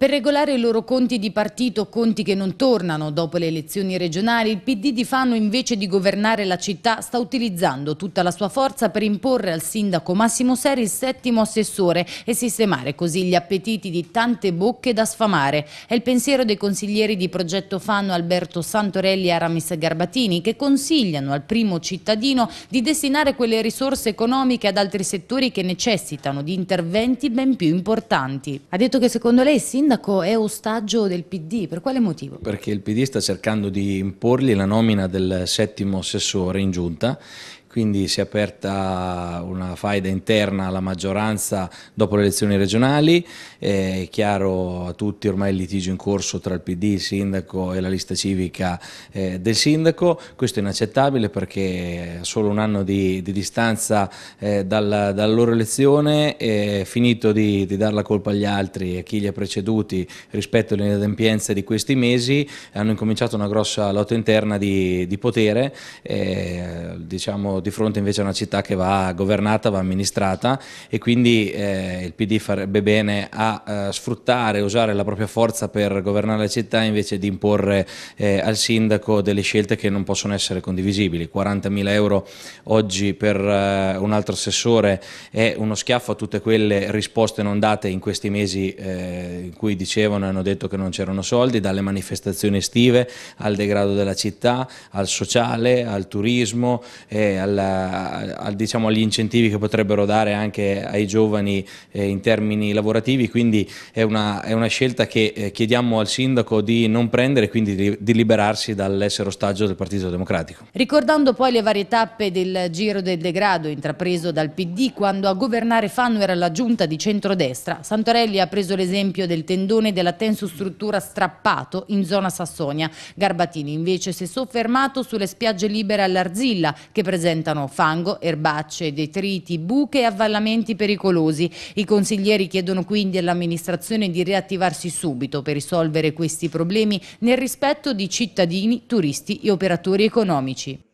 Per regolare i loro conti di partito, conti che non tornano dopo le elezioni regionali, il PD di Fano invece di governare la città sta utilizzando tutta la sua forza per imporre al sindaco Massimo Seri il settimo assessore e sistemare così gli appetiti di tante bocche da sfamare. È il pensiero dei consiglieri di Progetto Fano Alberto Santorelli e Aramis Garbatini che consigliano al primo cittadino di destinare quelle risorse economiche ad altri settori che necessitano di interventi ben più importanti. Ha detto che secondo lei il sindaco sindaco è ostaggio del PD, per quale motivo? Perché il PD sta cercando di imporgli la nomina del settimo assessore in giunta quindi si è aperta una faida interna alla maggioranza dopo le elezioni regionali, eh, è chiaro a tutti ormai il litigio in corso tra il PD, il sindaco e la lista civica eh, del sindaco, questo è inaccettabile perché a solo un anno di, di distanza eh, dalla, dalla, loro elezione è finito di, di dare la colpa agli altri e a chi li ha preceduti rispetto alle inadempienze di questi mesi, hanno incominciato una grossa lotta interna di, di potere, eh, diciamo di fronte invece a una città che va governata, va amministrata e quindi eh, il PD farebbe bene a eh, sfruttare, usare la propria forza per governare la città invece di imporre eh, al sindaco delle scelte che non possono essere condivisibili. 40.000 euro oggi per eh, un altro assessore è uno schiaffo a tutte quelle risposte non date in questi mesi eh, in cui dicevano e hanno detto che non c'erano soldi, dalle manifestazioni estive al degrado della città, al sociale, al turismo, eh, al al, al, diciamo, agli incentivi che potrebbero dare anche ai giovani eh, in termini lavorativi, quindi è una, è una scelta che eh, chiediamo al sindaco di non prendere e quindi di, di liberarsi dall'essere ostaggio del Partito Democratico. Ricordando poi le varie tappe del giro del degrado intrapreso dal PD quando a governare Fanno era la giunta di centrodestra, Santorelli ha preso l'esempio del tendone della tensostruttura strappato in zona Sassonia. Garbatini invece si è soffermato sulle spiagge libere all'Arzilla che presenta presentano fango, erbacce, detriti, buche e avvallamenti pericolosi. I consiglieri chiedono quindi all'amministrazione di riattivarsi subito per risolvere questi problemi nel rispetto di cittadini, turisti e operatori economici.